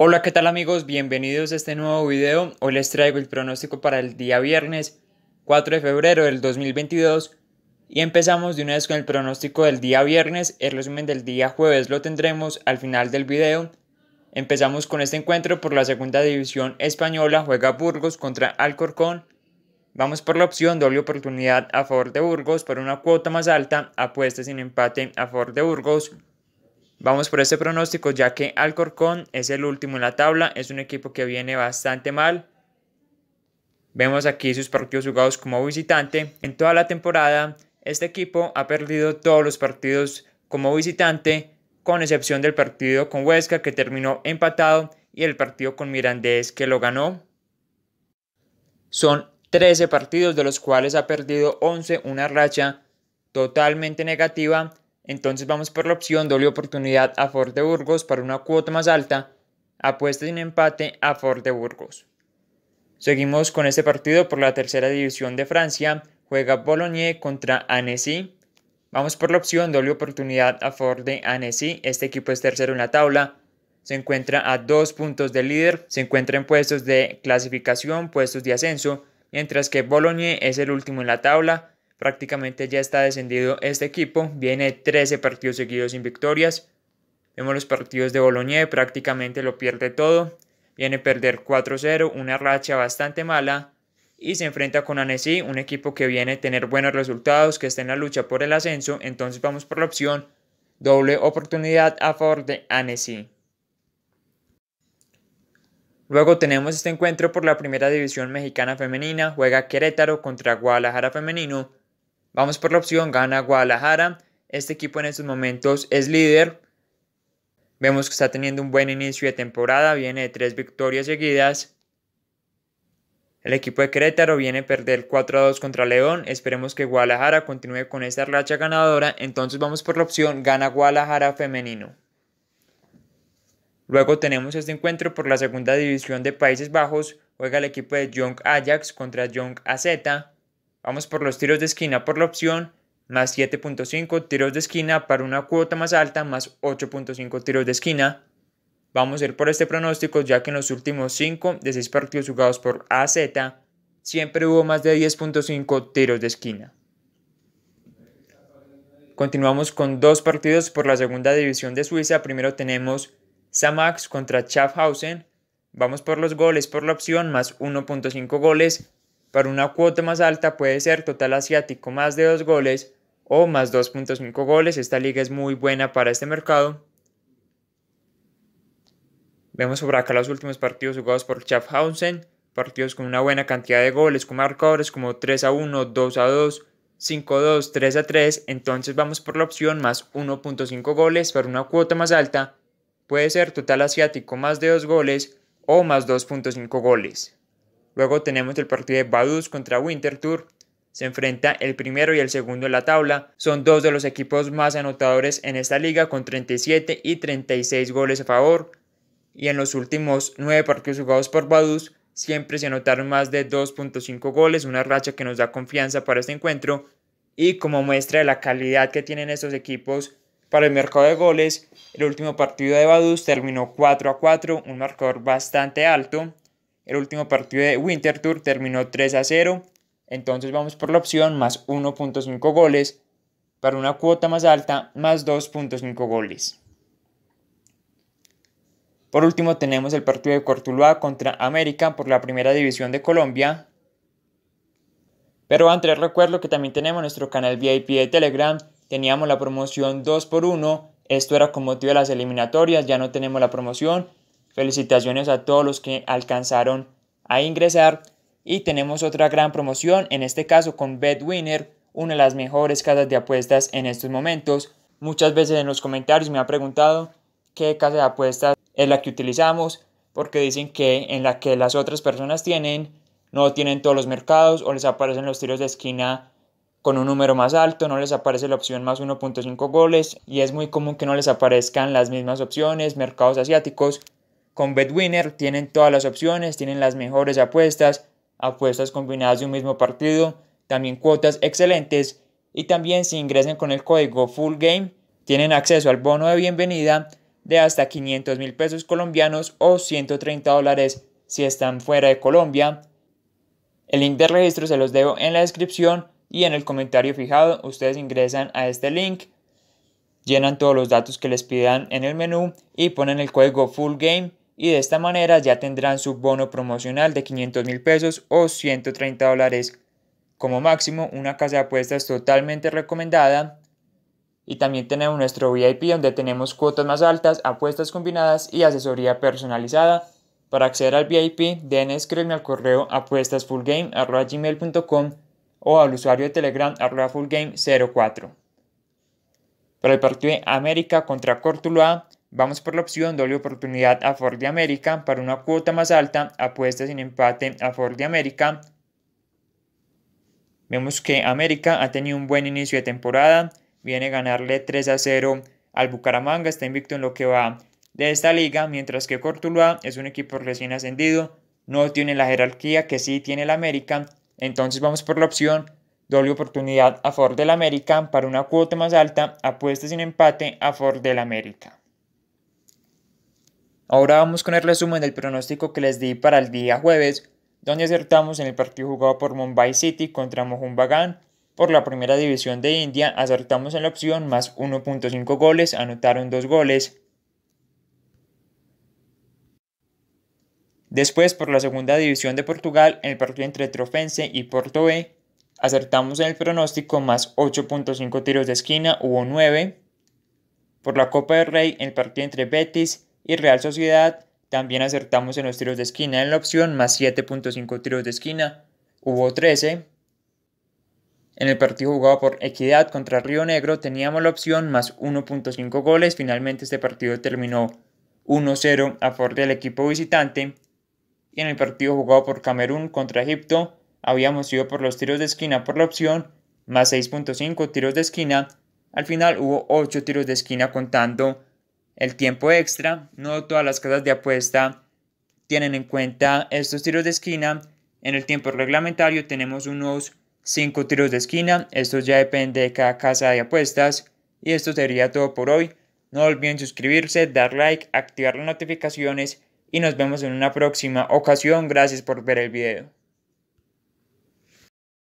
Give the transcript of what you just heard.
Hola, ¿qué tal amigos? Bienvenidos a este nuevo video. Hoy les traigo el pronóstico para el día viernes 4 de febrero del 2022 y empezamos de una vez con el pronóstico del día viernes. El resumen del día jueves lo tendremos al final del video. Empezamos con este encuentro por la segunda división española. Juega Burgos contra Alcorcón. Vamos por la opción doble oportunidad a favor de Burgos por una cuota más alta. Apuesta sin empate a favor de Burgos. Vamos por este pronóstico ya que Alcorcón es el último en la tabla, es un equipo que viene bastante mal. Vemos aquí sus partidos jugados como visitante. En toda la temporada este equipo ha perdido todos los partidos como visitante, con excepción del partido con Huesca que terminó empatado y el partido con Mirandés que lo ganó. Son 13 partidos de los cuales ha perdido 11, una racha totalmente negativa entonces vamos por la opción doble oportunidad a Ford de Burgos para una cuota más alta. Apuesta en empate a Ford de Burgos. Seguimos con este partido por la tercera división de Francia. Juega Bologne contra Annecy. Vamos por la opción doble oportunidad a Ford de Annecy. Este equipo es tercero en la tabla. Se encuentra a dos puntos del líder. Se encuentra en puestos de clasificación, puestos de ascenso. Mientras que Bologne es el último en la tabla prácticamente ya está descendido este equipo. Viene 13 partidos seguidos sin victorias. Vemos los partidos de Bologne. prácticamente lo pierde todo. Viene a perder 4-0, una racha bastante mala. Y se enfrenta con Annecy, un equipo que viene a tener buenos resultados, que está en la lucha por el ascenso. Entonces vamos por la opción doble oportunidad a favor de Annecy. Luego tenemos este encuentro por la primera división mexicana femenina, juega Querétaro contra Guadalajara femenino Vamos por la opción, gana Guadalajara. Este equipo en estos momentos es líder. Vemos que está teniendo un buen inicio de temporada, viene de tres victorias seguidas. El equipo de Querétaro viene a perder 4 a 2 contra León. Esperemos que Guadalajara continúe con esta racha ganadora. Entonces vamos por la opción gana Guadalajara femenino. Luego tenemos este encuentro por la segunda división de Países Bajos. Juega el equipo de Young Ajax contra Young Azeta. Vamos por los tiros de esquina por la opción, más 7.5 tiros de esquina para una cuota más alta, más 8.5 tiros de esquina. Vamos a ir por este pronóstico ya que en los últimos 5 de 6 partidos jugados por AZ siempre hubo más de 10.5 tiros de esquina. Continuamos con dos partidos por la segunda división de Suiza. Primero tenemos Samax contra Schaffhausen. Vamos por los goles por la opción, más 1.5 goles, para una cuota más alta puede ser total asiático más de 2 goles o más 2.5 goles. Esta liga es muy buena para este mercado. Vemos por acá los últimos partidos jugados por Schaffhausen. Partidos con una buena cantidad de goles, con marcadores como 3 a 1, 2 a 2, 5 a 2, 3 a 3. Entonces vamos por la opción más 1.5 goles para una cuota más alta. Puede ser total asiático más de 2 goles o más 2.5 goles. Luego tenemos el partido de Baduz contra Winterthur. Se enfrenta el primero y el segundo en la tabla. Son dos de los equipos más anotadores en esta liga con 37 y 36 goles a favor. Y en los últimos nueve partidos jugados por Baduz siempre se anotaron más de 2.5 goles, una racha que nos da confianza para este encuentro. Y como muestra de la calidad que tienen estos equipos para el mercado de goles, el último partido de Baduz terminó 4 a 4, un marcador bastante alto. El último partido de Winter Tour terminó 3 a 0. Entonces vamos por la opción más 1.5 goles para una cuota más alta más 2.5 goles. Por último tenemos el partido de Cortuluá contra América por la primera división de Colombia. Pero antes recuerdo que también tenemos nuestro canal VIP de Telegram. Teníamos la promoción 2 por 1 Esto era con motivo de las eliminatorias. Ya no tenemos la promoción. Felicitaciones a todos los que alcanzaron a ingresar. Y tenemos otra gran promoción, en este caso con BetWinner, una de las mejores casas de apuestas en estos momentos. Muchas veces en los comentarios me ha preguntado qué casa de apuestas es la que utilizamos, porque dicen que en la que las otras personas tienen, no tienen todos los mercados o les aparecen los tiros de esquina con un número más alto, no les aparece la opción más 1.5 goles y es muy común que no les aparezcan las mismas opciones, mercados asiáticos, con Betwinner tienen todas las opciones, tienen las mejores apuestas, apuestas combinadas de un mismo partido, también cuotas excelentes y también si ingresan con el código Full Game tienen acceso al bono de bienvenida de hasta 500 mil pesos colombianos o 130 dólares si están fuera de Colombia. El link de registro se los dejo en la descripción y en el comentario fijado. Ustedes ingresan a este link, llenan todos los datos que les pidan en el menú y ponen el código Full Game y de esta manera ya tendrán su bono promocional de 500 mil pesos o 130 dólares como máximo una casa de apuestas totalmente recomendada y también tenemos nuestro VIP donde tenemos cuotas más altas, apuestas combinadas y asesoría personalizada. Para acceder al VIP den escribirme al correo apuestasfullgame.com o al usuario de Telegram fullgame04. Para el partido de América contra Cortuluá Vamos por la opción doble oportunidad a Ford de América para una cuota más alta, apuesta sin empate a Ford de América. Vemos que América ha tenido un buen inicio de temporada, viene a ganarle 3 a 0 al Bucaramanga, está invicto en lo que va de esta liga, mientras que Cortuluá es un equipo recién ascendido, no tiene la jerarquía que sí tiene el América, entonces vamos por la opción doble oportunidad a Ford del América para una cuota más alta, apuesta sin empate a Ford de América. Ahora vamos con el resumen del pronóstico que les di para el día jueves, donde acertamos en el partido jugado por Mumbai City contra Mohun Bagan por la primera división de India, acertamos en la opción más 1.5 goles, anotaron 2 goles. Después, por la segunda división de Portugal, en el partido entre Trofense y Porto B, acertamos en el pronóstico más 8.5 tiros de esquina, hubo 9. Por la Copa del Rey, en el partido entre Betis y Real Sociedad. También acertamos en los tiros de esquina en la opción, más 7.5 tiros de esquina. Hubo 13. En el partido jugado por Equidad contra Río Negro teníamos la opción más 1.5 goles. Finalmente este partido terminó 1-0 a favor del equipo visitante. Y en el partido jugado por Camerún contra Egipto habíamos ido por los tiros de esquina por la opción más 6.5 tiros de esquina. Al final hubo 8 tiros de esquina contando el tiempo extra. No todas las casas de apuesta tienen en cuenta estos tiros de esquina. En el tiempo reglamentario tenemos unos 5 tiros de esquina. Esto ya depende de cada casa de apuestas. Y esto sería todo por hoy. No olviden suscribirse, dar like, activar las notificaciones y nos vemos en una próxima ocasión. Gracias por ver el video.